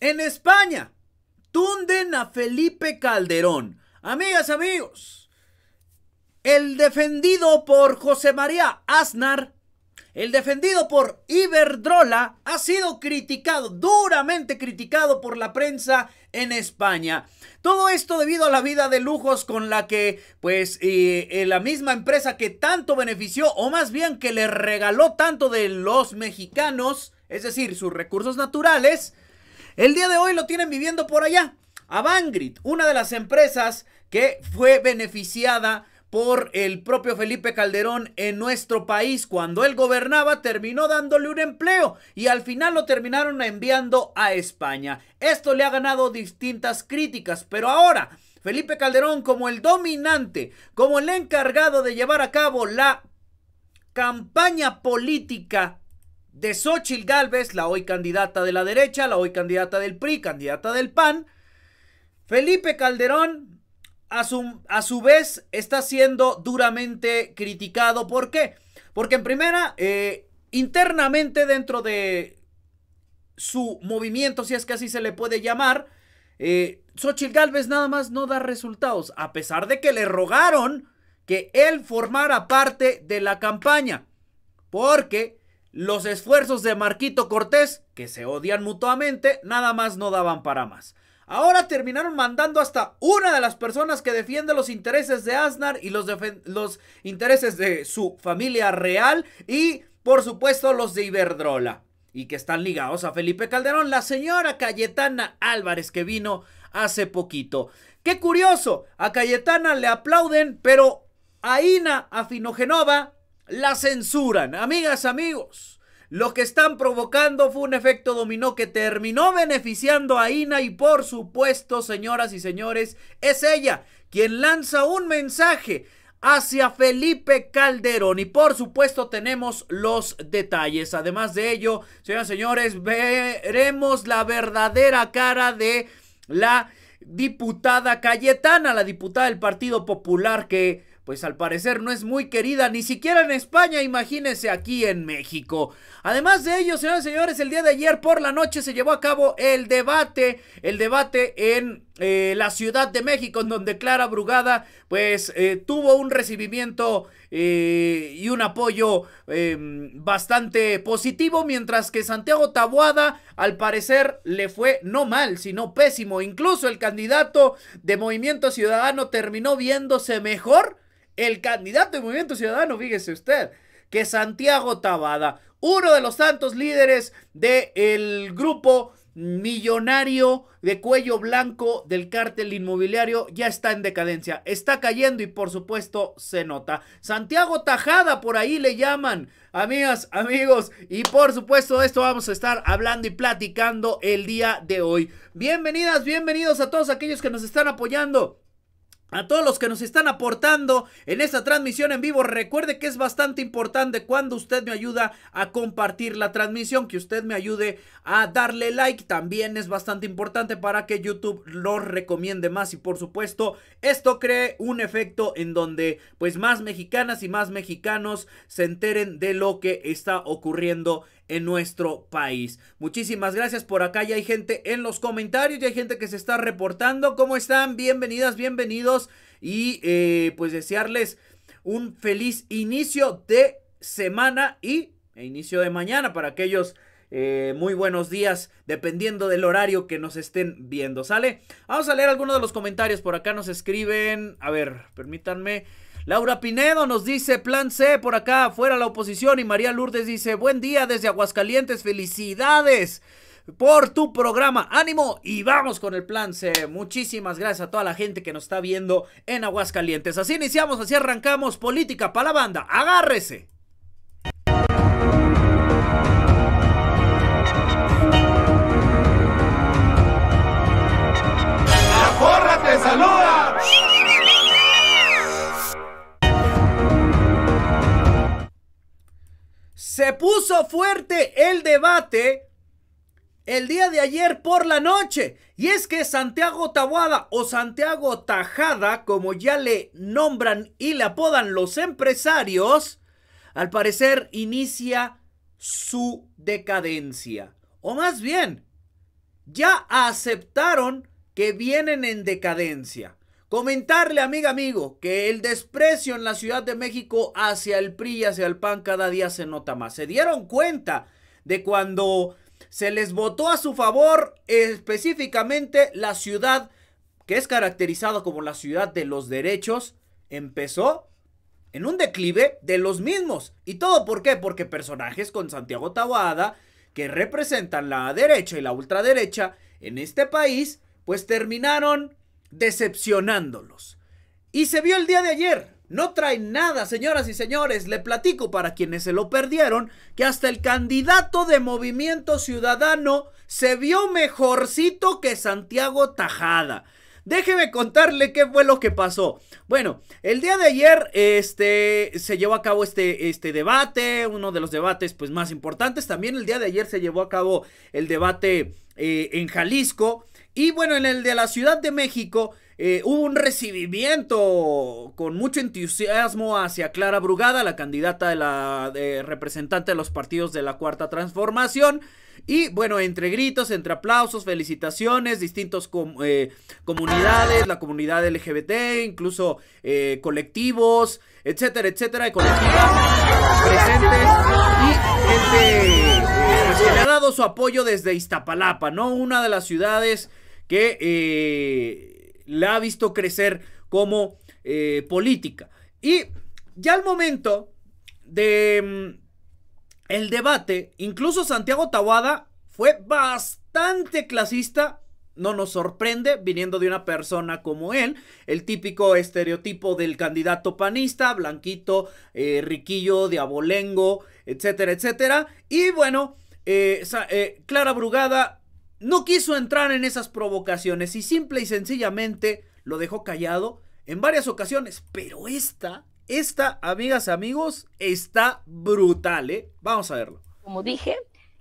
En España, tunden a Felipe Calderón. Amigas, amigos, el defendido por José María Aznar, el defendido por Iberdrola, ha sido criticado, duramente criticado por la prensa en España. Todo esto debido a la vida de lujos con la que, pues, eh, eh, la misma empresa que tanto benefició, o más bien que le regaló tanto de los mexicanos, es decir, sus recursos naturales, el día de hoy lo tienen viviendo por allá. Avangrid, una de las empresas que fue beneficiada por el propio Felipe Calderón en nuestro país. Cuando él gobernaba terminó dándole un empleo y al final lo terminaron enviando a España. Esto le ha ganado distintas críticas, pero ahora Felipe Calderón como el dominante, como el encargado de llevar a cabo la campaña política de Xochitl Galvez, la hoy candidata de la derecha, la hoy candidata del PRI, candidata del PAN. Felipe Calderón, a su, a su vez, está siendo duramente criticado. ¿Por qué? Porque en primera, eh, internamente dentro de su movimiento, si es que así se le puede llamar, eh, Xochitl Galvez nada más no da resultados, a pesar de que le rogaron que él formara parte de la campaña. Porque los esfuerzos de Marquito Cortés, que se odian mutuamente, nada más no daban para más. Ahora terminaron mandando hasta una de las personas que defiende los intereses de Aznar y los, intereses de su familia real y, por supuesto, los de Iberdrola. Y que están ligados a Felipe Calderón, la señora Cayetana Álvarez que vino hace poquito. Qué curioso, a Cayetana le aplauden, pero a Ina Afinogenova la censuran. Amigas, amigos, lo que están provocando fue un efecto dominó que terminó beneficiando a Ina y por supuesto, señoras y señores, es ella quien lanza un mensaje hacia Felipe Calderón. Y por supuesto tenemos los detalles. Además de ello, señoras y señores, veremos la verdadera cara de la diputada Cayetana, la diputada del Partido Popular que pues al parecer no es muy querida ni siquiera en España, imagínense aquí en México. Además de ello, señores y señores, el día de ayer por la noche se llevó a cabo el debate, el debate en eh, la Ciudad de México, en donde Clara Brugada pues eh, tuvo un recibimiento eh, y un apoyo em, bastante positivo, mientras que Santiago Tabuada al parecer le fue no mal, sino pésimo. Incluso el candidato de Movimiento Ciudadano terminó viéndose mejor el candidato de Movimiento Ciudadano, fíjese usted, que Santiago Tabada, uno de los tantos líderes del grupo millonario de cuello blanco del cártel inmobiliario ya está en decadencia, está cayendo y por supuesto se nota. Santiago Tajada por ahí le llaman, amigas, amigos, y por supuesto de esto vamos a estar hablando y platicando el día de hoy. Bienvenidas, bienvenidos a todos aquellos que nos están apoyando a todos los que nos están aportando en esta transmisión en vivo, recuerde que es bastante importante cuando usted me ayuda a compartir la transmisión, que usted me ayude a darle like, también es bastante importante para que YouTube lo recomiende más y por supuesto esto cree un efecto en donde pues más mexicanas y más mexicanos se enteren de lo que está ocurriendo en nuestro país. Muchísimas gracias por acá. Ya hay gente en los comentarios, ya hay gente que se está reportando. ¿Cómo están? Bienvenidas, bienvenidos. Y eh, pues desearles un feliz inicio de semana y e inicio de mañana para aquellos eh, muy buenos días, dependiendo del horario que nos estén viendo, ¿sale? Vamos a leer algunos de los comentarios, por acá nos escriben, a ver, permítanme, Laura Pinedo nos dice plan C por acá, fuera la oposición. Y María Lourdes dice, buen día desde Aguascalientes, felicidades por tu programa. Ánimo y vamos con el plan C. Muchísimas gracias a toda la gente que nos está viendo en Aguascalientes. Así iniciamos, así arrancamos. Política para la banda. Agárrese. La te saluda. Se puso fuerte el debate el día de ayer por la noche. Y es que Santiago Tabuada o Santiago Tajada, como ya le nombran y le apodan los empresarios, al parecer inicia su decadencia. O más bien, ya aceptaron que vienen en decadencia. Comentarle, amiga, amigo, que el desprecio en la Ciudad de México hacia el PRI y hacia el PAN cada día se nota más. Se dieron cuenta de cuando se les votó a su favor específicamente la ciudad que es caracterizada como la ciudad de los derechos, empezó en un declive de los mismos. ¿Y todo por qué? Porque personajes con Santiago Taboada que representan la derecha y la ultraderecha en este país, pues terminaron decepcionándolos. Y se vio el día de ayer. No trae nada, señoras y señores. Le platico para quienes se lo perdieron que hasta el candidato de Movimiento Ciudadano se vio mejorcito que Santiago Tajada. Déjeme contarle qué fue lo que pasó. Bueno, el día de ayer este, se llevó a cabo este, este debate, uno de los debates pues, más importantes. También el día de ayer se llevó a cabo el debate eh, en Jalisco. Y bueno, en el de la Ciudad de México eh, hubo un recibimiento con mucho entusiasmo hacia Clara Brugada, la candidata de la representante de los partidos de la Cuarta Transformación. Y bueno, entre gritos, entre aplausos, felicitaciones, distintos com eh, comunidades, la comunidad LGBT, incluso eh, colectivos, etcétera, etcétera, y colectivas presentes. Y gente que le ha dado su apoyo desde Iztapalapa, ¿no? Una de las ciudades que eh, la ha visto crecer como eh, política. Y ya al momento de mm, el debate, incluso Santiago Tawada fue bastante clasista no nos sorprende viniendo de una persona como él, el típico estereotipo del candidato panista, blanquito, Riquillo eh, riquillo, diabolengo, etcétera, etcétera. Y bueno, Clara Brugada no quiso entrar en esas provocaciones y simple y sencillamente lo dejó callado en varias ocasiones. Pero esta, esta, amigas, amigos, está brutal, ¿eh? Vamos a verlo. Como dije,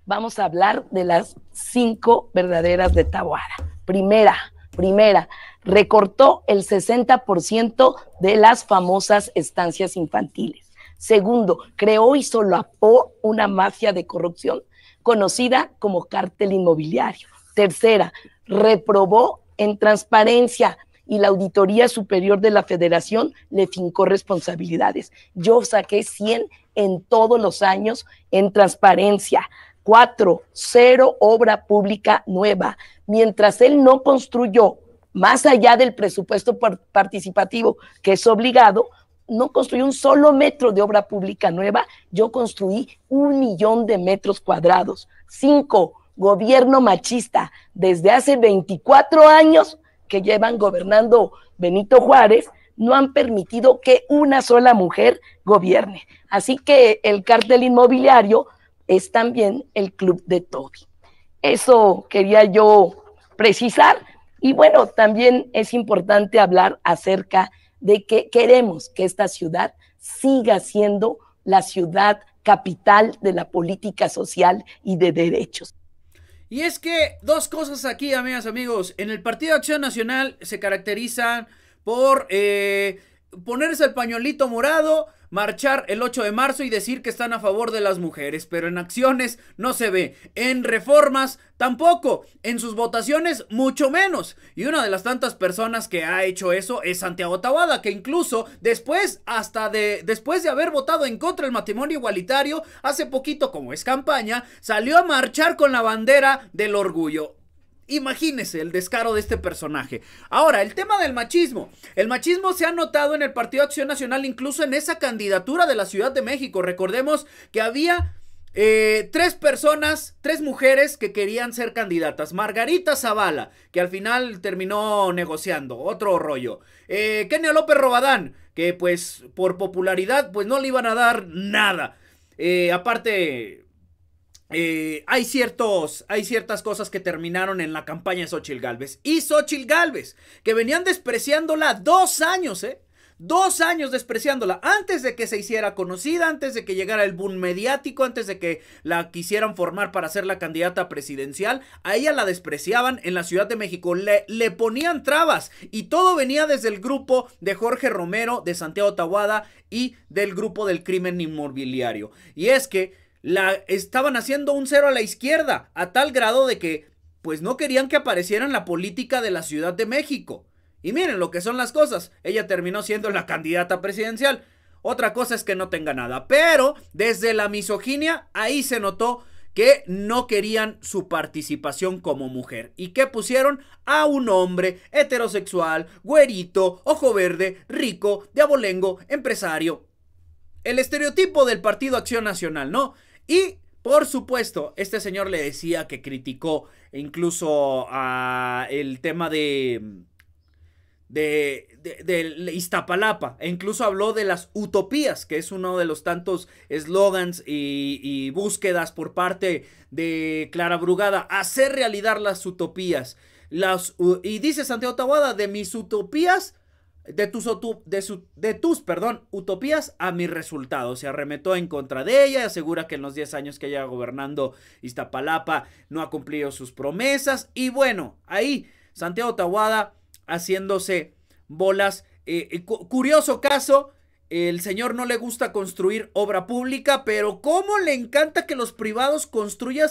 vamos a hablar de las cinco verdaderas de Taboada. Primera, primera, recortó el 60% de las famosas estancias infantiles. Segundo, creó y solapó una mafia de corrupción conocida como cártel inmobiliario. Tercera, reprobó en transparencia y la Auditoría Superior de la Federación le fincó responsabilidades. Yo saqué 100 en todos los años en transparencia. Cuatro, cero obra pública nueva. Mientras él no construyó más allá del presupuesto participativo que es obligado, no construí un solo metro de obra pública nueva, yo construí un millón de metros cuadrados. Cinco, gobierno machista, desde hace 24 años que llevan gobernando Benito Juárez, no han permitido que una sola mujer gobierne. Así que el cartel inmobiliario es también el club de Toby. Eso quería yo precisar. Y bueno, también es importante hablar acerca de de que queremos que esta ciudad siga siendo la ciudad capital de la política social y de derechos. Y es que dos cosas aquí, amigas, amigos. En el Partido Acción Nacional se caracterizan por eh, ponerse el pañolito morado, marchar el 8 de marzo y decir que están a favor de las mujeres, pero en acciones no se ve, en reformas tampoco, en sus votaciones mucho menos. Y una de las tantas personas que ha hecho eso es Santiago Tabada, que incluso después, hasta de, después de haber votado en contra del matrimonio igualitario, hace poquito, como es campaña, salió a marchar con la bandera del orgullo. Imagínese el descaro de este personaje. Ahora, el tema del machismo. El machismo se ha notado en el Partido Acción Nacional, incluso en esa candidatura de la Ciudad de México. Recordemos que había eh, tres personas, tres mujeres que querían ser candidatas. Margarita Zavala, que al final terminó negociando, otro rollo. Eh, Kenia López Robadán, que pues por popularidad pues no le iban a dar nada. Eh, aparte, eh, hay, ciertos, hay ciertas cosas que terminaron en la campaña de Xochil Galvez. Y Xochil Galvez, que venían despreciándola dos años, ¿eh? Dos años despreciándola, antes de que se hiciera conocida, antes de que llegara el boom mediático, antes de que la quisieran formar para ser la candidata presidencial, a ella la despreciaban en la Ciudad de México, le, le ponían trabas y todo venía desde el grupo de Jorge Romero, de Santiago Tawada y del grupo del crimen inmobiliario. Y es que la, estaban haciendo un cero a la izquierda, a tal grado de que pues no querían que apareciera en la política de la Ciudad de México. Y miren lo que son las cosas, ella terminó siendo la candidata presidencial. Otra cosa es que no tenga nada, pero desde la misoginia ahí se notó que no querían su participación como mujer y que pusieron a un hombre heterosexual, güerito, ojo verde, rico, de abolengo, empresario, el estereotipo del Partido Acción Nacional, ¿no? Y, por supuesto, este señor le decía que criticó incluso a el tema de... De, de, Iztapalapa e incluso habló de las utopías, que es uno de los tantos eslogans y, y, búsquedas por parte de Clara Brugada, hacer realidad las utopías. Las, y dice Santiago Tawada, de mis utopías de tus, de, de tus perdón, utopías a mis resultados. Se arremetó en contra de ella asegura que en los 10 años que lleva gobernando Iztapalapa no ha cumplido sus promesas. Y bueno, ahí Santiago Tahuada haciéndose bolas. Eh, eh, curioso caso el señor no le gusta construir obra pública, pero cómo le encanta que los privados construyan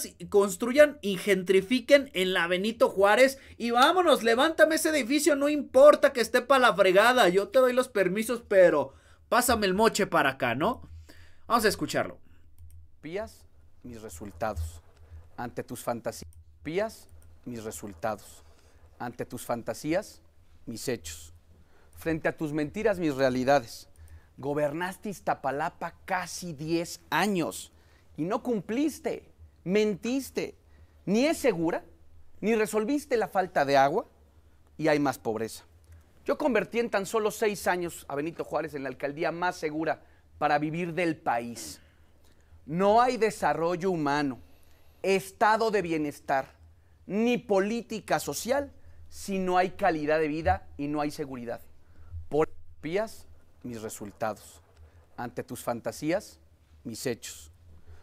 y gentrifiquen en la Benito Juárez. Y vámonos, levántame ese edificio, no importa que esté para la fregada, yo te doy los permisos, pero pásame el moche para acá, ¿no? Vamos a escucharlo. Pías mis resultados ante tus fantasías. Pías mis resultados ante tus fantasías, mis hechos. Frente a tus mentiras, mis realidades Gobernaste Iztapalapa casi 10 años y no cumpliste, mentiste, ni es segura, ni resolviste la falta de agua y hay más pobreza. Yo convertí en tan solo seis años a Benito Juárez en la alcaldía más segura para vivir del país. No hay desarrollo humano, estado de bienestar, ni política social si no hay calidad de vida y no hay seguridad. Por vías mis resultados. Ante tus fantasías, mis hechos.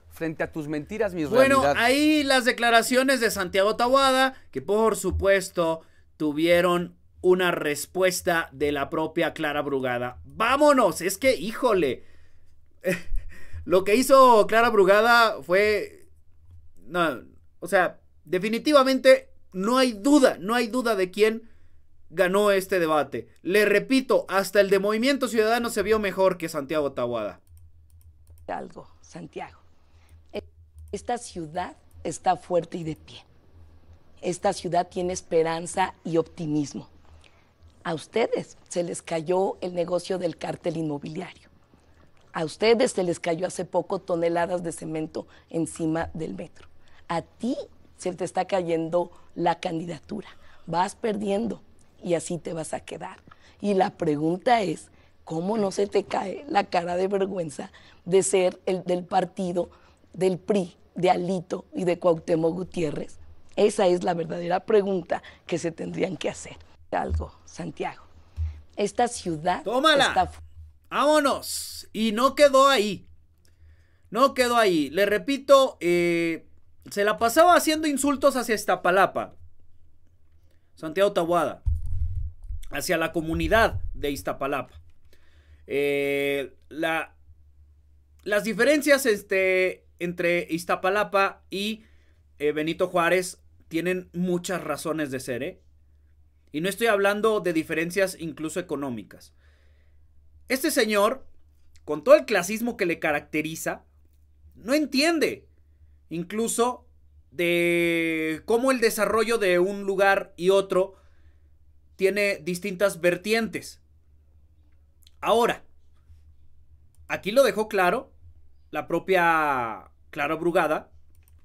Frente a tus mentiras, mis bueno, Bueno, ahí las declaraciones de Santiago Tawada, que por supuesto tuvieron una respuesta de la propia Clara Brugada. Vámonos, es que, híjole, lo que hizo Clara Brugada fue... No, o sea, definitivamente no hay duda, no hay duda de quién ganó este debate. Le repito, hasta el de Movimiento Ciudadano se vio mejor que Santiago Tawada. Algo, Santiago. Esta ciudad está fuerte y de pie. Esta ciudad tiene esperanza y optimismo. A ustedes se les cayó el negocio del cártel inmobiliario. A ustedes se les cayó hace poco toneladas de cemento encima del metro. A ti se te está cayendo la candidatura. Vas perdiendo y así te vas a quedar. Y la pregunta es, ¿cómo no se te cae la cara de vergüenza de ser el del partido del PRI, de Alito y de Cuauhtémoc Gutiérrez? Esa es la verdadera pregunta que se tendrían que hacer. Algo, Santiago. Esta ciudad ¡Tómala! ¡Vámonos! Y no quedó ahí. No quedó ahí. Le repito, eh, se la pasaba haciendo insultos hacia Iztapalapa. Santiago Tabuada hacia la comunidad de Iztapalapa. Eh, la, las diferencias este, entre Iztapalapa y eh, Benito Juárez tienen muchas razones de ser. ¿eh? Y no estoy hablando de diferencias incluso económicas. Este señor, con todo el clasismo que le caracteriza, no entiende incluso de cómo el desarrollo de un lugar y otro tiene distintas vertientes. Ahora, aquí lo dejó claro la propia Clara Brugada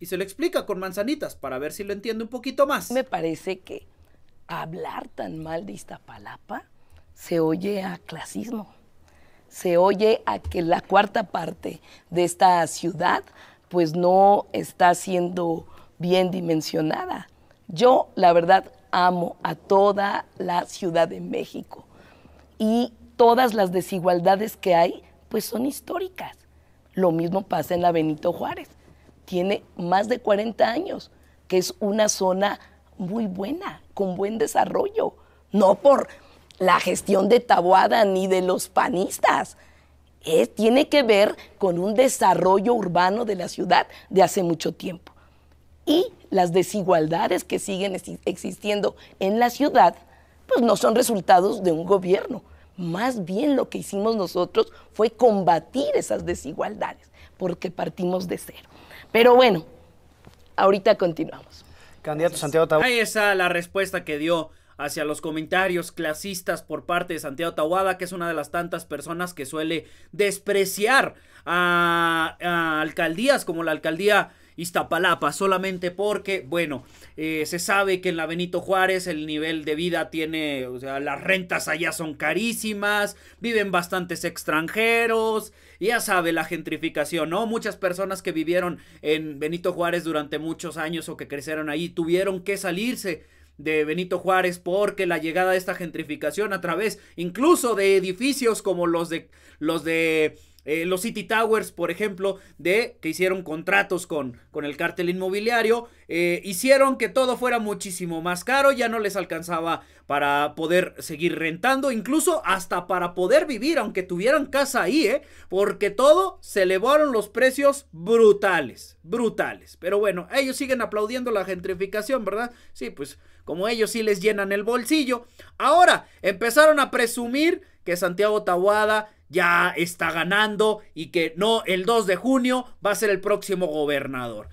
y se lo explica con manzanitas para ver si lo entiende un poquito más. Me parece que hablar tan mal de Iztapalapa se oye a clasismo, se oye a que la cuarta parte de esta ciudad pues no está siendo bien dimensionada. Yo, la verdad, amo a toda la Ciudad de México. Y todas las desigualdades que hay, pues son históricas. Lo mismo pasa en la Benito Juárez. Tiene más de 40 años, que es una zona muy buena, con buen desarrollo. No por la gestión de Taboada ni de los panistas. Eh, tiene que ver con un desarrollo urbano de la ciudad de hace mucho tiempo y las desigualdades que siguen existiendo en la ciudad, pues no son resultados de un gobierno. Más bien lo que hicimos nosotros fue combatir esas desigualdades, porque partimos de cero. Pero bueno, ahorita continuamos. Candidato Santiago Tahuada. Ahí está la respuesta que dio hacia los comentarios clasistas por parte de Santiago Tahuada, que es una de las tantas personas que suele despreciar a alcaldías como la alcaldía Iztapalapa, solamente porque, bueno, eh, se sabe que en la Benito Juárez el nivel de vida tiene, o sea, las rentas allá son carísimas, viven bastantes extranjeros, ya sabe la gentrificación, ¿no? Muchas personas que vivieron en Benito Juárez durante muchos años o que crecieron ahí tuvieron que salirse de Benito Juárez porque la llegada de esta gentrificación a través incluso de edificios como los de los de eh, los City Towers, por ejemplo, de que hicieron contratos con, con el cártel inmobiliario, eh, hicieron que todo fuera muchísimo más caro, ya no les alcanzaba para poder seguir rentando, incluso hasta para poder vivir, aunque tuvieran casa ahí, ¿eh? porque todo se elevaron los precios brutales, brutales. Pero bueno, ellos siguen aplaudiendo la gentrificación, ¿verdad? Sí, pues como ellos sí les llenan el bolsillo. Ahora, empezaron a presumir que Santiago Tawada ya está ganando y que no, el 2 de junio va a ser el próximo gobernador.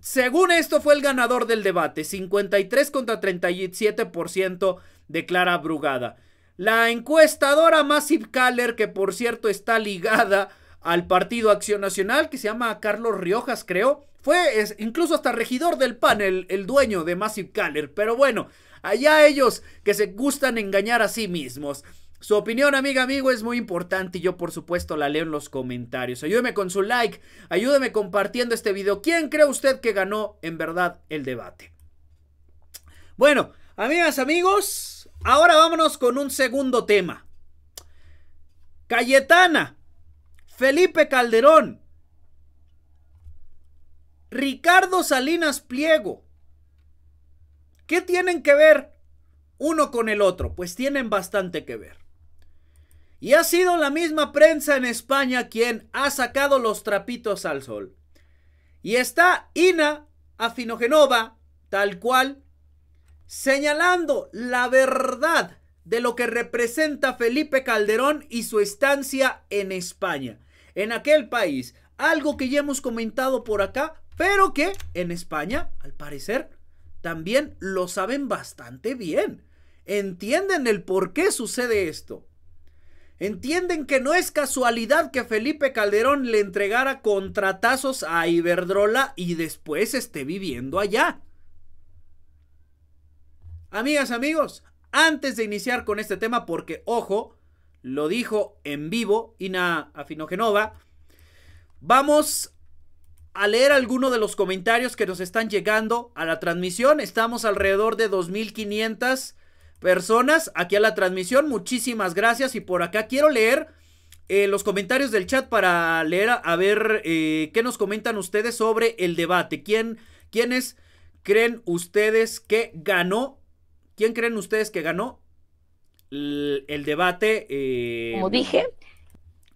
Según esto fue el ganador del debate, 53 contra 37% declara Brugada. La encuestadora Massive Caller, que por cierto está ligada al Partido Acción Nacional, que se llama Carlos Riojas, creo, fue incluso hasta regidor del PAN, el, dueño de Massive Caller. Pero bueno, allá ellos que se gustan engañar a sí mismos. Su opinión, amiga, amigo, es muy importante y yo por supuesto la leo en los comentarios. Ayúdeme con su like, ayúdeme compartiendo este video. ¿Quién cree usted que ganó en verdad el debate? Bueno, amigas, amigos, ahora vámonos con un segundo tema. Cayetana, Felipe Calderón, Ricardo Salinas Pliego. ¿Qué tienen que ver uno con el otro? Pues tienen bastante que ver. Y ha sido la misma prensa en España quien ha sacado los trapitos al sol. Y está Ina Afinogenova, tal cual, señalando la verdad de lo que representa Felipe Calderón y su estancia en España, en aquel país. Algo que ya hemos comentado por acá, pero que en España, al parecer, también lo saben bastante bien. Entienden el por qué sucede esto. Entienden que no es casualidad que Felipe Calderón le entregara contratazos a Iberdrola y después esté viviendo allá. Amigas, amigos, antes de iniciar con este tema, porque ojo, lo dijo en vivo Ina Afinogenova, vamos a leer algunos de los comentarios que nos están llegando a la transmisión. Estamos alrededor de 2.500 personas aquí a la transmisión. Muchísimas gracias. Y por acá quiero leer eh, los comentarios del chat para leer a, ver eh, qué nos comentan ustedes sobre el debate. ¿Quién, ¿Quiénes creen ustedes que ganó? ¿Quién creen ustedes que ganó el, debate? Eh, Como dije.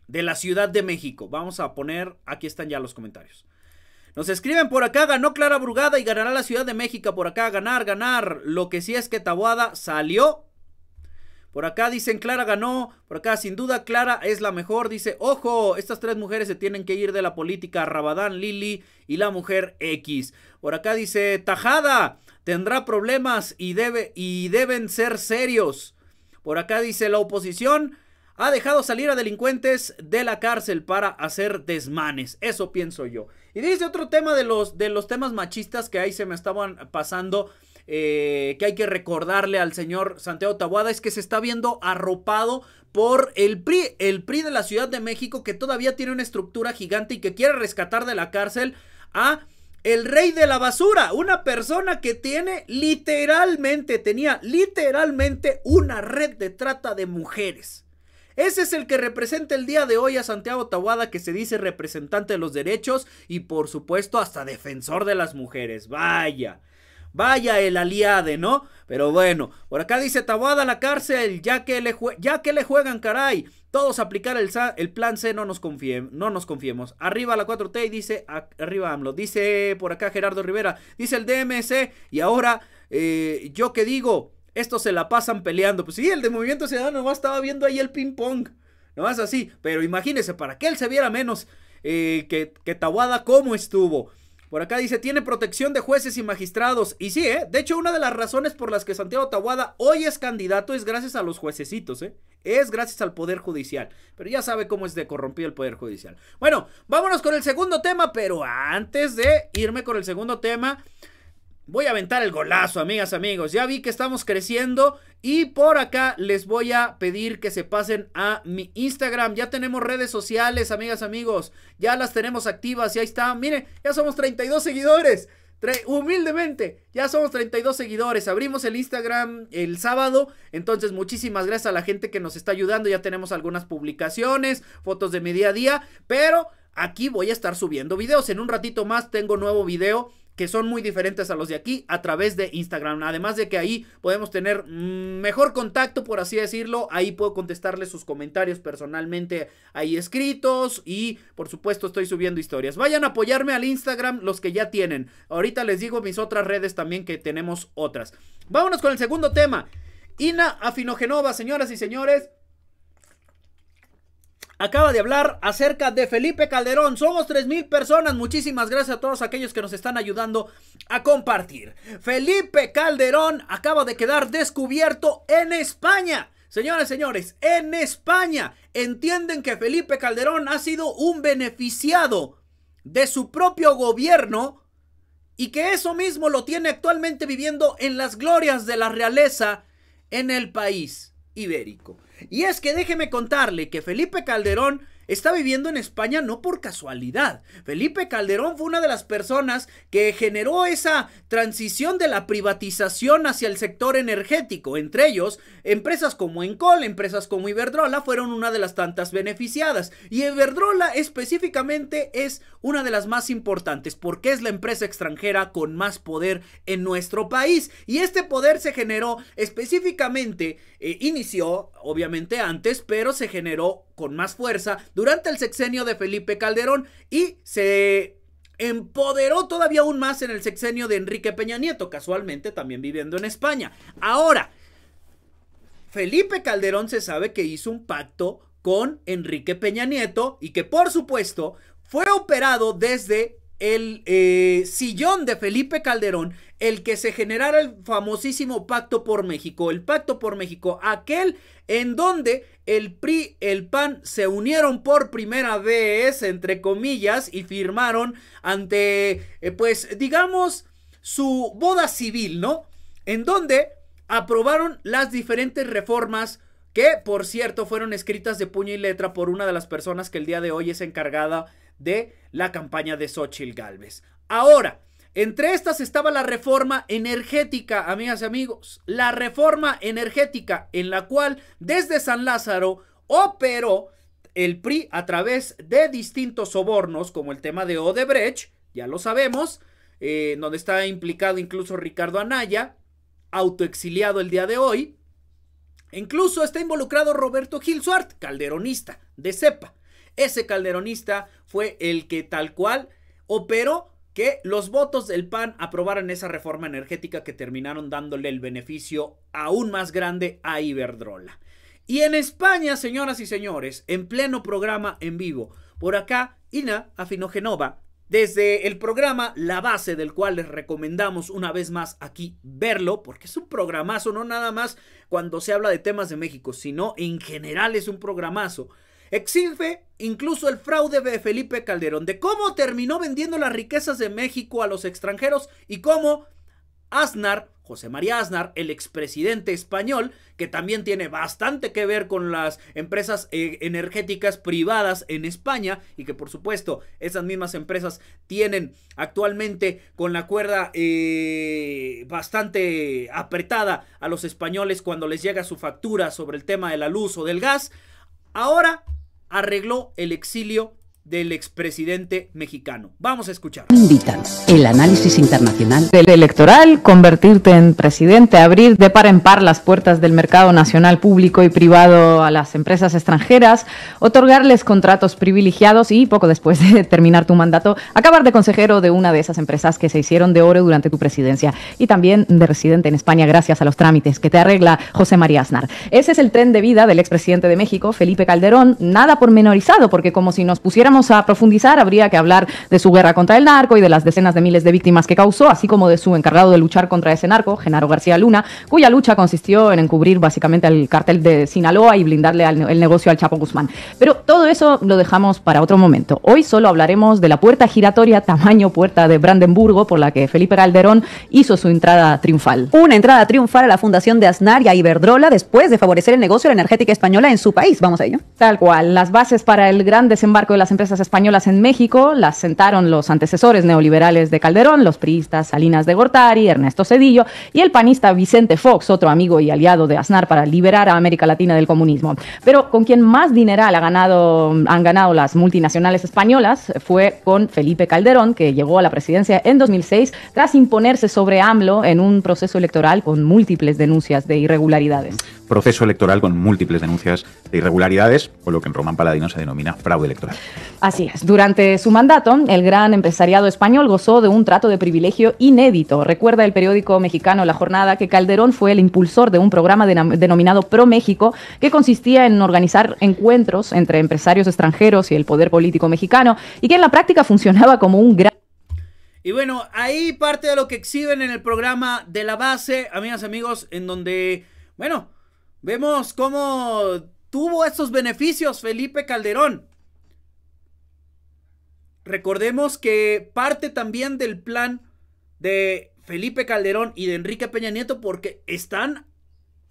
De la Ciudad de México. Vamos a poner, aquí están ya los comentarios. Nos escriben por acá, ganó Clara Brugada y ganará la Ciudad de México por acá, ganar, ganar. Lo que sí es que Tabuada salió. Por acá dicen Clara ganó, por acá sin duda Clara es la mejor. Dice, ojo, estas tres mujeres se tienen que ir de la política, Rabadán, Lili y la mujer X. Por acá dice, Tajada tendrá problemas y, debe, y deben ser serios. Por acá dice, la oposición ha dejado salir a delincuentes de la cárcel para hacer desmanes. Eso pienso yo. Y dice otro tema de los, de los temas machistas que ahí se me estaban pasando. Eh, que hay que recordarle al señor Santiago Tabuada es que se está viendo arropado por el PRI, el PRI de la Ciudad de México que todavía tiene una estructura gigante y que quiere rescatar de la cárcel a el rey de la basura, una persona que tiene literalmente, tenía literalmente una red de trata de mujeres. Ese es el que representa el día de hoy a Santiago Tawada, que se dice representante de los derechos y por supuesto hasta defensor de las mujeres. Vaya. Vaya el aliade, ¿no? Pero bueno, por acá dice Tawada a la cárcel, ya que le, ya que le juegan, caray. Todos aplicar el, el plan C, no nos, no nos confiemos. Arriba la 4T y dice, arriba AMLO. Dice por acá Gerardo Rivera, dice el DMC y ahora eh, yo que digo, estos se la pasan peleando. Pues sí, el de Movimiento Ciudadano nomás estaba viendo ahí el ping-pong. no Nomás así. Pero imagínese, para que él se viera menos eh, que, que Tawada, ¿cómo estuvo? Por acá dice, tiene protección de jueces y magistrados. Y sí, ¿eh? De hecho, una de las razones por las que Santiago Tawada hoy es candidato es gracias a los juececitos, ¿eh? Es gracias al Poder Judicial. Pero ya sabe cómo es de corrompido el Poder Judicial. Bueno, vámonos con el segundo tema, pero antes de irme con el segundo tema, voy a aventar el golazo, amigas, amigos. Ya vi que estamos creciendo y por acá les voy a pedir que se pasen a mi Instagram. Ya tenemos redes sociales, amigas, amigos. Ya las tenemos activas y ahí están. Miren, ya somos 32 seguidores. Humildemente, ya somos 32 seguidores. Abrimos el Instagram el sábado. Entonces, muchísimas gracias a la gente que nos está ayudando. Ya tenemos algunas publicaciones, fotos de mi día a día. Pero aquí voy a estar subiendo videos. En un ratito más tengo nuevo video que son muy diferentes a los de aquí a través de Instagram. Además de que ahí podemos tener mm, mejor contacto, por así decirlo. Ahí puedo contestarles sus comentarios personalmente ahí escritos. Y por supuesto estoy subiendo historias. Vayan a apoyarme al Instagram los que ya tienen. Ahorita les digo mis otras redes también que tenemos otras. Vámonos con el segundo tema. Ina Afinogenova, señoras y señores acaba de hablar acerca de Felipe Calderón. Somos 3.000 personas. Muchísimas gracias a todos aquellos que nos están ayudando a compartir. Felipe Calderón acaba de quedar descubierto en España. Señoras y señores, en España entienden que Felipe Calderón ha sido un beneficiado de su propio gobierno y que eso mismo lo tiene actualmente viviendo en las glorias de la realeza en el país ibérico. Y es que déjeme contarle que Felipe Calderón está viviendo en España no por casualidad. Felipe Calderón fue una de las personas que generó esa transición de la privatización hacia el sector energético. Entre ellos, empresas como Encol, empresas como Iberdrola fueron una de las tantas beneficiadas. Y Iberdrola específicamente es una de las más importantes porque es la empresa extranjera con más poder en nuestro país. Y este poder se generó específicamente, eh, inició obviamente antes, pero se generó con más fuerza durante el sexenio de Felipe Calderón y se empoderó todavía aún más en el sexenio de Enrique Peña Nieto, casualmente también viviendo en España. Ahora, Felipe Calderón se sabe que hizo un pacto con Enrique Peña Nieto y que por supuesto fue operado desde el eh, sillón de Felipe Calderón el que se generara el famosísimo pacto por México, el pacto por México, aquel en donde el PRI, el PAN se unieron por primera vez, entre comillas, y firmaron ante, eh, pues, digamos, su boda civil, ¿no? En donde aprobaron las diferentes reformas que, por cierto, fueron escritas de puño y letra por una de las personas que el día de hoy es encargada de la campaña de Xochitl Galvez. Ahora, entre estas estaba la reforma energética, amigas y amigos, la reforma energética en la cual desde San Lázaro operó el PRI a través de distintos sobornos, como el tema de Odebrecht, ya lo sabemos, eh, donde está implicado incluso Ricardo Anaya, autoexiliado el día de hoy. Incluso está involucrado Roberto Gil Suart, calderonista de cepa. Ese calderonista fue el que tal cual operó que los votos del PAN aprobaran esa reforma energética que terminaron dándole el beneficio aún más grande a Iberdrola. Y en España, señoras y señores, en pleno programa en vivo, por acá Ina Afinogenova, desde el programa La Base, del cual les recomendamos una vez más aquí verlo, porque es un programazo, no nada más cuando se habla de temas de México, sino en general es un programazo. Exige incluso el fraude de Felipe Calderón, de cómo terminó vendiendo las riquezas de México a los extranjeros y cómo Aznar, José María Aznar, el expresidente español, que también tiene bastante que ver con las empresas eh, energéticas privadas en España y que por supuesto esas mismas empresas tienen actualmente con la cuerda eh, bastante apretada a los españoles cuando les llega su factura sobre el tema de la luz o del gas, ahora arregló el exilio del expresidente mexicano. Vamos a escuchar. Invitan el análisis internacional del electoral, convertirte en presidente, abrir de par en par las puertas del mercado nacional público y privado a las empresas extranjeras, otorgarles contratos privilegiados y poco después de terminar tu mandato, acabar de consejero de una de esas empresas que se hicieron de oro durante tu presidencia y también de residente en España gracias a los trámites que te arregla José María Aznar. Ese es el tren de vida del expresidente de México, Felipe Calderón, nada pormenorizado porque como si nos pusieran a profundizar, habría que hablar de su guerra contra el narco y de las decenas de miles de víctimas que causó, así como de su encargado de luchar contra ese narco, Genaro García Luna, cuya lucha consistió en encubrir básicamente al cartel de Sinaloa y blindarle el negocio al Chapo Guzmán. Pero todo eso lo dejamos para otro momento. Hoy solo hablaremos de la puerta giratoria tamaño puerta de Brandenburgo por la que Felipe Calderón hizo su entrada triunfal. Una entrada triunfal a la fundación de Aznar y a Iberdrola después de favorecer el negocio de la energética española en su país. Vamos a ello. Tal cual. Las bases para el gran desembarco de las empresas españolas en México las sentaron los antecesores neoliberales de Calderón, los priistas Salinas de Gortari, Ernesto Cedillo y el panista Vicente Fox, otro amigo y aliado de Aznar para liberar a América Latina del comunismo. Pero con quien más dineral ha ganado, han ganado las multinacionales españolas fue con Felipe Calderón, que llegó a la presidencia en 2006 tras imponerse sobre AMLO en un proceso electoral con múltiples denuncias de irregularidades proceso electoral con múltiples denuncias de irregularidades, o lo que en Román Paladino se denomina fraude electoral. Así es. Durante su mandato, el gran empresariado español gozó de un trato de privilegio inédito. Recuerda el periódico mexicano La Jornada que Calderón fue el impulsor de un programa denominado Pro México, que consistía en organizar encuentros entre empresarios extranjeros y el poder político mexicano, y que en la práctica funcionaba como un gran y bueno, ahí parte de lo que exhiben en el programa de la base, amigas, amigos, en donde, bueno, Vemos cómo tuvo estos beneficios Felipe Calderón. Recordemos que parte también del plan de Felipe Calderón y de Enrique Peña Nieto porque están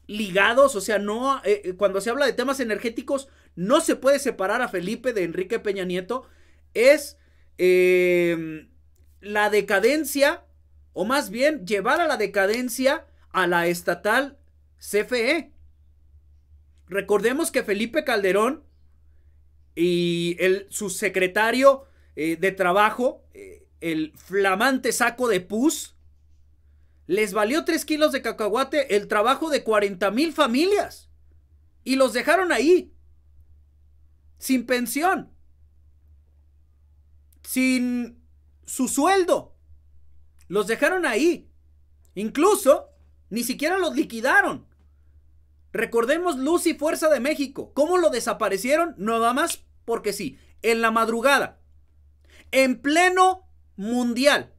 ligados, o sea, no eh, eh, cuando se habla de temas energéticos no se puede separar a Felipe de Enrique Peña Nieto. Es em, la decadencia, o más bien llevar a la decadencia a la estatal CFE. Recordemos que Felipe Calderón y su secretario eh, de trabajo, eh, el flamante saco de pus, les valió 3 kilos de cacahuate el trabajo de 40 mil familias y los dejaron ahí, sin pensión, sin su sueldo, los dejaron ahí, incluso ni siquiera los liquidaron. Recordemos Luz y Fuerza de México. ¿Cómo lo desaparecieron? Nada más porque sí. En la madrugada. En pleno mundial.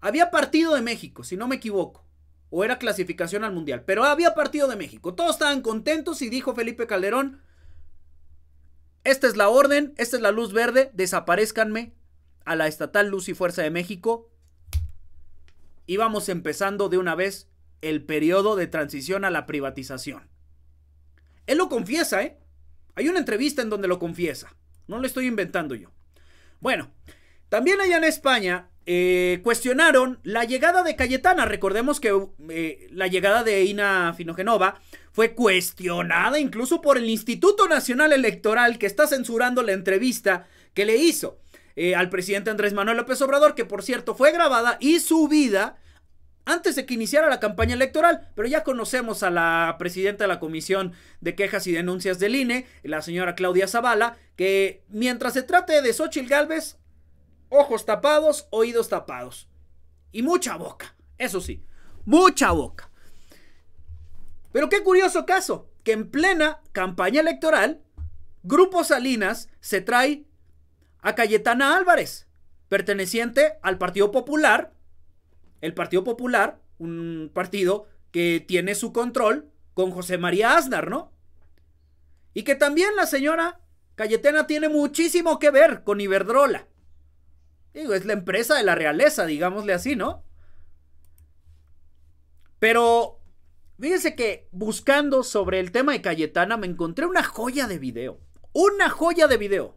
Había partido de México, si no me equivoco. O era clasificación al mundial. Pero había partido de México. Todos estaban contentos y dijo Felipe Calderón. Esta es la orden, esta es la luz verde, desaparezcanme a la estatal Luz y Fuerza de México. Íbamos empezando de una vez el periodo de transición a la privatización. Él lo confiesa, ¿eh? Hay una entrevista en donde lo confiesa. No lo estoy inventando yo. Bueno, también allá en España eh, cuestionaron la llegada de Cayetana. Recordemos que eh, la llegada de Ina Finogenova fue cuestionada incluso por el Instituto Nacional Electoral que está censurando la entrevista que le hizo eh, al presidente Andrés Manuel López Obrador, que por cierto fue grabada y subida antes de que iniciara la campaña electoral, pero ya conocemos a la presidenta de la Comisión de Quejas y Denuncias del INE, la señora Claudia Zavala, que mientras se trate de Xochitl Galvez, ojos tapados, oídos tapados. Y mucha boca, eso sí, mucha boca. Pero qué curioso caso, que en plena campaña electoral, Grupo Salinas se trae a Cayetana Álvarez, perteneciente al Partido Popular, el Partido Popular, un partido que tiene su control con José María Aznar, ¿no? Y que también la señora Cayetana tiene muchísimo que ver con Iberdrola. Digo, es la empresa de la realeza, digámosle así, ¿no? Pero fíjense que buscando sobre el tema de Cayetana me encontré una joya de video. Una joya de video.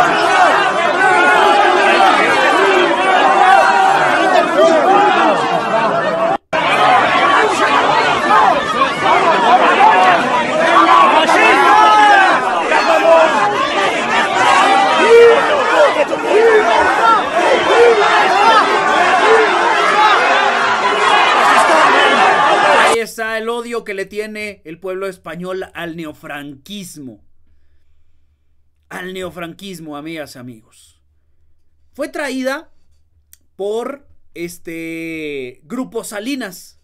le tiene el pueblo español al neofranquismo. Al neofranquismo, amigas y amigos. Fue traída por este Grupo Salinas.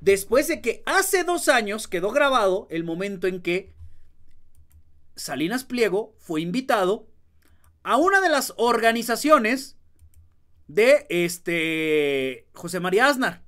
Después de que hace dos años quedó grabado el momento en que Salinas Pliego fue invitado a una de las organizaciones de este José María Aznar,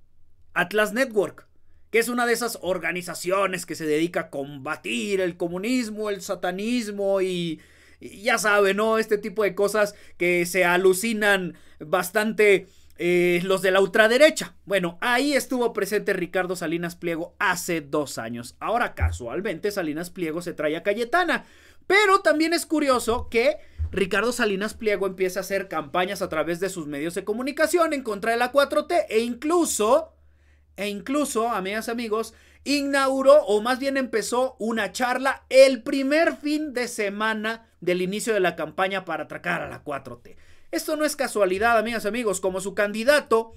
Atlas Network que es una de esas organizaciones que se dedica a combatir el comunismo, el satanismo y, ya sabe, ¿no? Este tipo de cosas que se alucinan bastante eh, los de la ultraderecha. Bueno, ahí estuvo presente Ricardo Salinas Pliego hace dos años. Ahora casualmente Salinas Pliego se trae a Cayetana. Pero también es curioso que Ricardo Salinas Pliego empieza a hacer campañas a través de sus medios de comunicación en contra de la 4T e incluso e incluso, amigas y amigos, inauguró o más bien empezó una charla el primer fin de semana del inicio de la campaña para atracar a la 4T. Esto no es casualidad, amigas y amigos, como su candidato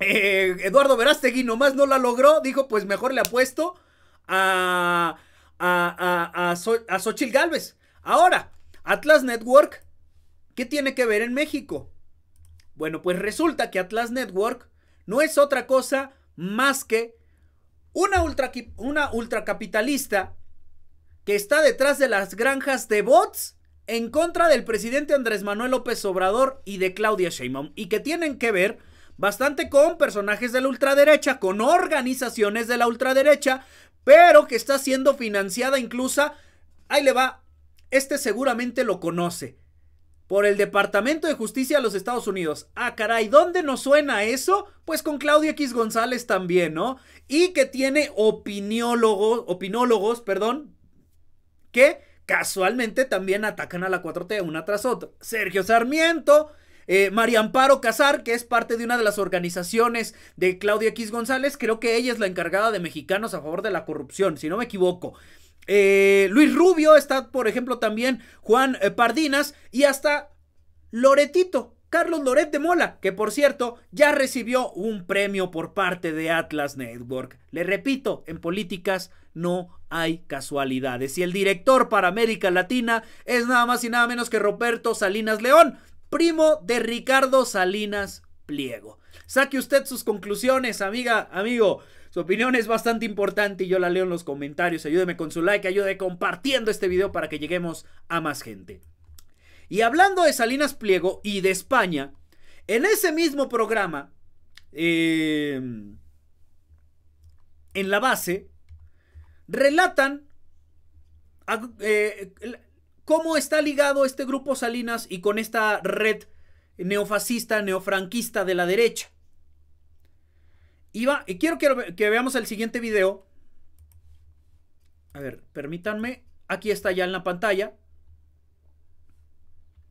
eh, Eduardo Verástegui nomás no la logró, dijo pues mejor le apuesto a, a, a, a, Xochitl Galvez. Ahora, Atlas Network, ¿qué tiene que ver en México? Bueno, pues resulta que Atlas Network no es otra cosa más que una, ultra, una ultracapitalista que está detrás de las granjas de bots en contra del presidente Andrés Manuel López Obrador y de Claudia Sheinbaum y que tienen que ver bastante con personajes de la ultraderecha, con organizaciones de la ultraderecha, pero que está siendo financiada incluso, ahí le va, este seguramente lo conoce, por el Departamento de Justicia de los Estados Unidos. Ah, caray, ¿dónde nos suena eso? Pues con Claudia X González también, ¿no? Y que tiene opiniólogos, opinólogos, perdón, que casualmente también atacan a la 4T una tras otra. Sergio Sarmiento, eh, María Amparo Casar, que es parte de una de las organizaciones de Claudia X González, creo que ella es la encargada de Mexicanos a favor de la corrupción, si no me equivoco. Eh, Luis Rubio está, por ejemplo, también Juan eh, Pardinas y hasta Loretito, Carlos Loret de Mola, que por cierto ya recibió un premio por parte de Atlas Network. Le repito, en políticas no hay casualidades. Y el director para América Latina es nada más y nada menos que Roberto Salinas León, primo de Ricardo Salinas Pliego. Saque usted sus conclusiones, amiga, amigo. Su opinión es bastante importante y yo la leo en los comentarios. Ayúdeme con su like, ayúdeme compartiendo este video para que lleguemos a más gente. Y hablando de Salinas Pliego y de España, en ese mismo programa, eh, en la base, relatan eh, cómo está ligado este grupo Salinas y con esta red neofascista, neofranquista de la derecha y quiero, quiero que veamos el siguiente video. A ver, permítanme. Aquí está ya en la pantalla.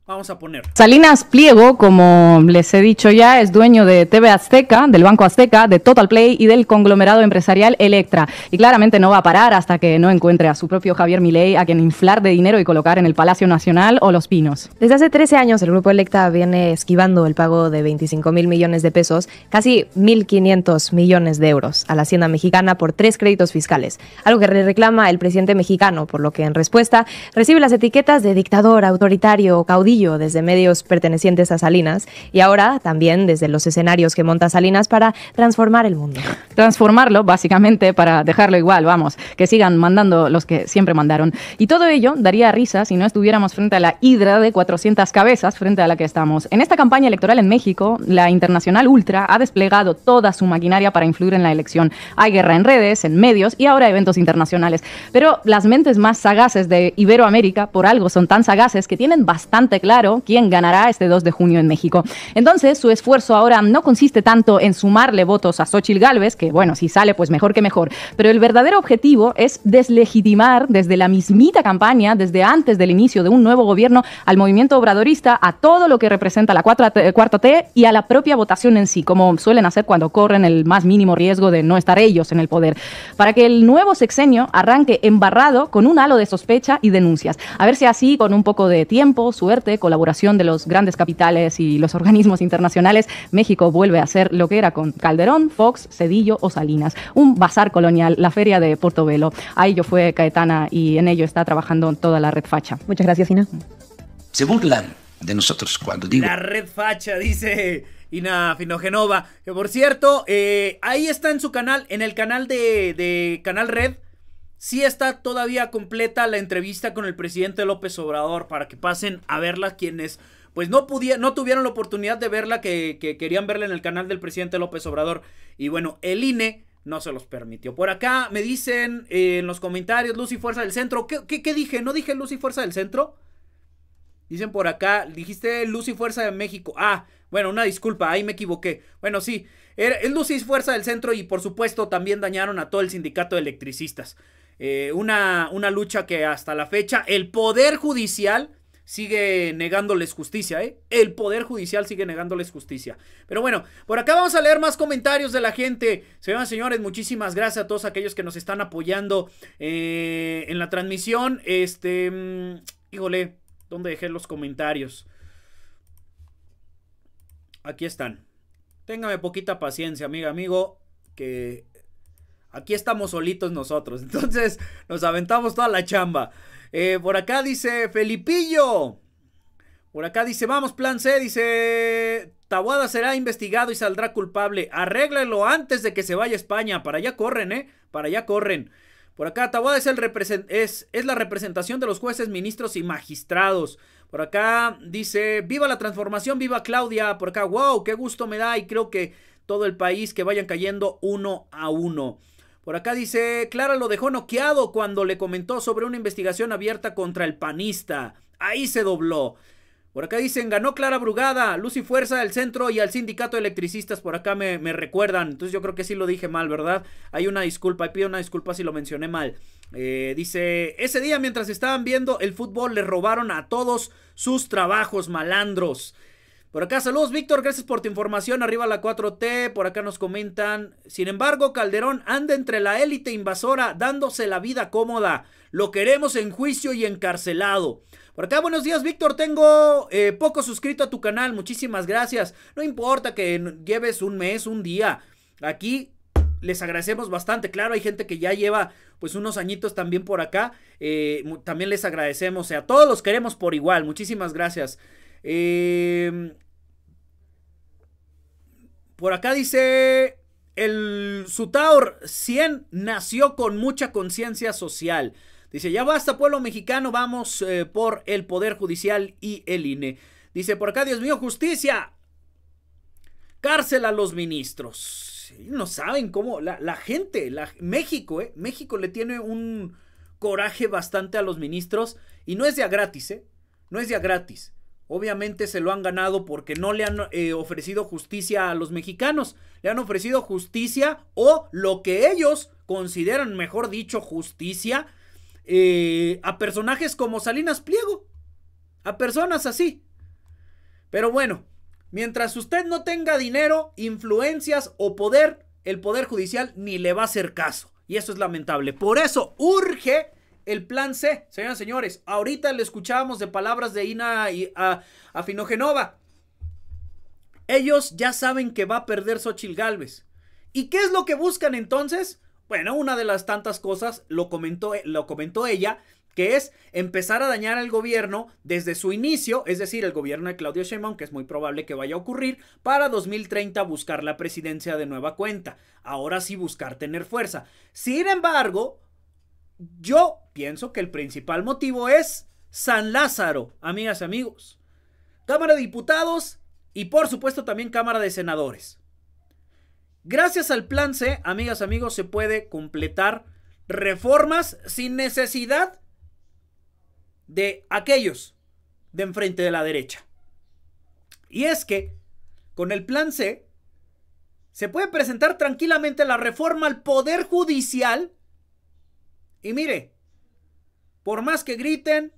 Vamos a poner. Salinas Pliego, como les he dicho ya, es dueño de TV Azteca, del Banco Azteca, de Total Play y del conglomerado empresarial Electra. Y claramente no va a parar hasta que no encuentre a su propio Javier Milei, a quien inflar de dinero y colocar en el Palacio Nacional o Los Pinos. Desde hace 13 años el grupo Electra viene esquivando el pago de 25 mil millones de pesos, casi 1.500 millones de euros, a la Hacienda Mexicana por tres créditos fiscales, algo que reclama el presidente mexicano, por lo que en respuesta recibe las etiquetas de dictador, autoritario, caudillo desde medios pertenecientes a Salinas y ahora también desde los escenarios que monta Salinas para transformar el mundo. Transformarlo, básicamente, para dejarlo igual, vamos, que sigan mandando los que siempre mandaron. Y todo ello daría risa si no estuviéramos frente a la hidra de 400 cabezas frente a la que estamos. En esta campaña electoral en México, la Internacional Ultra ha desplegado toda su maquinaria para influir en la elección. Hay guerra en redes, en medios y ahora eventos internacionales. Pero las mentes más sagaces de Iberoamérica, por algo son tan sagaces que tienen bastante claro quién ganará este 2 de junio en México. Entonces, su esfuerzo ahora no consiste tanto en sumarle votos a Xochitl Gálvez, que bueno, si sale, pues mejor que mejor. Pero el verdadero objetivo es deslegitimar desde la mismita campaña, desde antes del inicio de un nuevo gobierno, al movimiento obradorista, a todo lo que representa la 4 T y a la propia votación en sí, como suelen hacer cuando corren el más mínimo riesgo de no estar ellos en el poder. Para que el nuevo sexenio arranque embarrado con un halo de sospecha y denuncias. A ver si así, con un poco de tiempo, suerte, colaboración de los grandes capitales y los organismos internacionales, México vuelve a ser lo que era con Calderón, Fox, Cedillo o Salinas. Un bazar colonial, la feria de Portobelo. ahí yo fue Caetana y en ello está trabajando toda la red facha. Muchas gracias, Ina. Se burlan de nosotros cuando digo. La red facha, dice. Ina Finogenova. Que por cierto, eh, ahí está en su canal, en el canal de Canal Red, si está todavía completa la entrevista con el presidente López Obrador para que pasen a verla quienes pues no, no tuvieron la oportunidad de verla que, querían verla en el canal del presidente López Obrador. Y bueno, el INE no se los permitió. Por acá me dicen eh, en los comentarios Luz y Fuerza del Centro. ¿Qué, dije? ¿No dije Luz y Fuerza del Centro? Dicen por acá, dijiste Luz y Fuerza de México. Ah, bueno, una disculpa, ahí me equivoqué. Bueno, sí, es Luz y Fuerza del Centro y por supuesto también dañaron a todo el sindicato de electricistas. Eh, una, una lucha que hasta la fecha el Poder Judicial sigue negándoles justicia, ¿eh? El Poder Judicial sigue negándoles justicia. Pero bueno, por acá vamos a leer más comentarios de la gente. Señoras y señores, muchísimas gracias a todos aquellos que nos están apoyando eh, en la transmisión. Este, mm, híjole, ¿dónde dejé los comentarios? Aquí están. Téngame poquita paciencia, amiga, amigo, que Aquí estamos solitos nosotros. Entonces nos aventamos toda la chamba. Eh, por acá dice Felipillo. Por acá dice, vamos, plan C, dice, Tabuada será investigado y saldrá culpable. Arréglalo antes de que se vaya a España. Para allá corren, ¿eh? Para allá corren. Por acá, Tabuada es, el es, es la representación de los jueces, ministros y magistrados. Por acá dice, viva la transformación, viva Claudia. Por acá, wow, qué gusto me da y creo que todo el país que vayan cayendo uno a uno. Por acá dice, Clara lo dejó noqueado cuando le comentó sobre una investigación abierta contra el panista. Ahí se dobló. Por acá dicen, ganó Clara Brugada, Luz y Fuerza del Centro y al Sindicato de Electricistas. Por acá me, recuerdan. Entonces yo creo que sí lo dije mal, ¿verdad? Hay una disculpa, pido una disculpa si lo mencioné mal. Eh, dice, ese día mientras estaban viendo el fútbol le robaron a todos sus trabajos malandros. Por acá, saludos, Víctor. Gracias por tu información. Arriba la 4T. Por acá nos comentan. Sin embargo, Calderón anda entre la élite invasora, dándose la vida cómoda. Lo queremos en juicio y encarcelado. Por acá, buenos días, Víctor. Tengo eh, poco suscrito a tu canal. Muchísimas gracias. No importa que lleves un mes, un día. Aquí les agradecemos bastante. Claro, hay gente que ya lleva pues unos añitos también por acá. Eh, también les agradecemos. O sea, todos los queremos por igual. Muchísimas gracias. Eh, por acá dice, el Sutaur 100 nació con mucha conciencia social. Dice, ya basta pueblo mexicano, vamos eh, por el Poder Judicial y el INE. Dice, por acá, Dios mío, justicia. Cárcel a los ministros. No saben cómo, la, gente, México, eh, México le tiene un coraje bastante a los ministros y no es de a gratis, eh, No es de a gratis. Obviamente se lo han ganado porque no le han eh, ofrecido justicia a los mexicanos. Le han ofrecido justicia o lo que ellos consideran, mejor dicho, justicia eh, a personajes como Salinas Pliego. A personas así. Pero bueno, mientras usted no tenga dinero, influencias o poder, el Poder Judicial ni le va a hacer caso. Y eso es lamentable. Por eso urge el plan C, señoras y señores, ahorita le escuchábamos de palabras de Ina y a, a Ellos ya saben que va a perder Xochil Galvez. ¿Y qué es lo que buscan entonces? Bueno, una de las tantas cosas lo comentó, lo comentó ella, que es empezar a dañar al gobierno desde su inicio, es decir, el gobierno de Claudio Sheinbaum, que es muy probable que vaya a ocurrir, para 2030 buscar la presidencia de nueva cuenta. Ahora sí buscar tener fuerza. Sin embargo, yo pienso que el principal motivo es San Lázaro, amigas y amigos. Cámara de Diputados y por supuesto también Cámara de Senadores. Gracias al plan C, amigas y amigos, se puede completar reformas sin necesidad de aquellos de enfrente de la derecha. Y es que con el plan C se puede presentar tranquilamente la reforma al Poder Judicial y mire, por más que griten,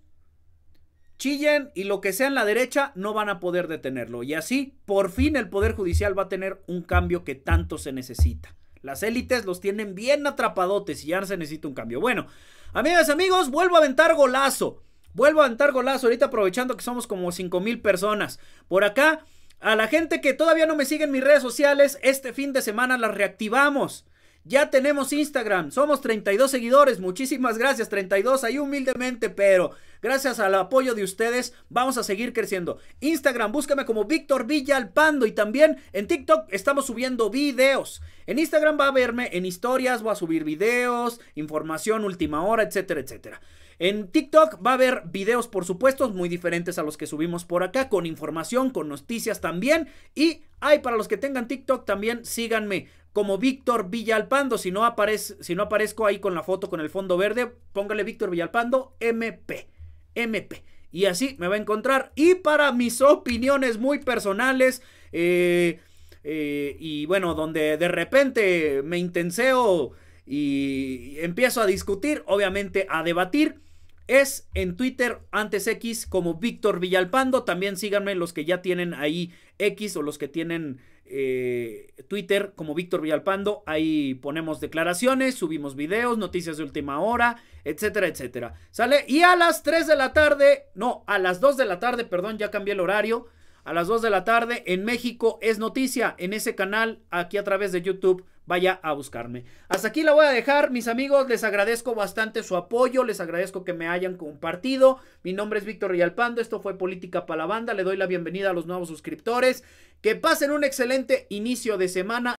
chillen y lo que sea en la derecha, no van a poder detenerlo. Y así, por fin el Poder Judicial va a tener un cambio que tanto se necesita. Las élites los tienen bien atrapadotes y ya se necesita un cambio. Bueno, amigas, amigos, vuelvo a aventar golazo. Vuelvo a aventar golazo ahorita aprovechando que somos como 5 mil personas. Por acá, a la gente que todavía no me sigue en mis redes sociales, este fin de semana las reactivamos. Ya tenemos Instagram, somos 32 seguidores, muchísimas gracias 32, ahí humildemente, pero gracias al apoyo de ustedes vamos a seguir creciendo. Instagram, búscame como Víctor Villalpando y también en TikTok estamos subiendo videos. En Instagram va a verme en historias, va a subir videos, información última hora, etcétera, etcétera. En TikTok va a haber videos, por supuesto, muy diferentes a los que subimos por acá, con información, con noticias también. Y, ay, para los que tengan TikTok también, síganme como Víctor Villalpando. Si no, si no aparezco ahí con la foto con el fondo verde, póngale Víctor Villalpando MP. MP. Y así me va a encontrar. Y para mis opiniones muy personales, eh, eh, y bueno, donde de repente me intenseo y empiezo a discutir, obviamente a debatir. Es en Twitter, antes X, como Víctor Villalpando. También síganme los que ya tienen ahí X o los que tienen eh, Twitter como Víctor Villalpando. Ahí ponemos declaraciones, subimos videos, noticias de última hora, etcétera, etcétera. ¿Sale? Y a las 3 de la tarde, no, a las 2 de la tarde, perdón, ya cambié el horario. A las 2 de la tarde en México es noticia en ese canal aquí a través de YouTube vaya a buscarme. Hasta aquí la voy a dejar, mis amigos. Les agradezco bastante su apoyo, les agradezco que me hayan compartido. Mi nombre es Víctor Rialpando esto fue Política para la Banda. Le doy la bienvenida a los nuevos suscriptores. Que pasen un excelente inicio de semana.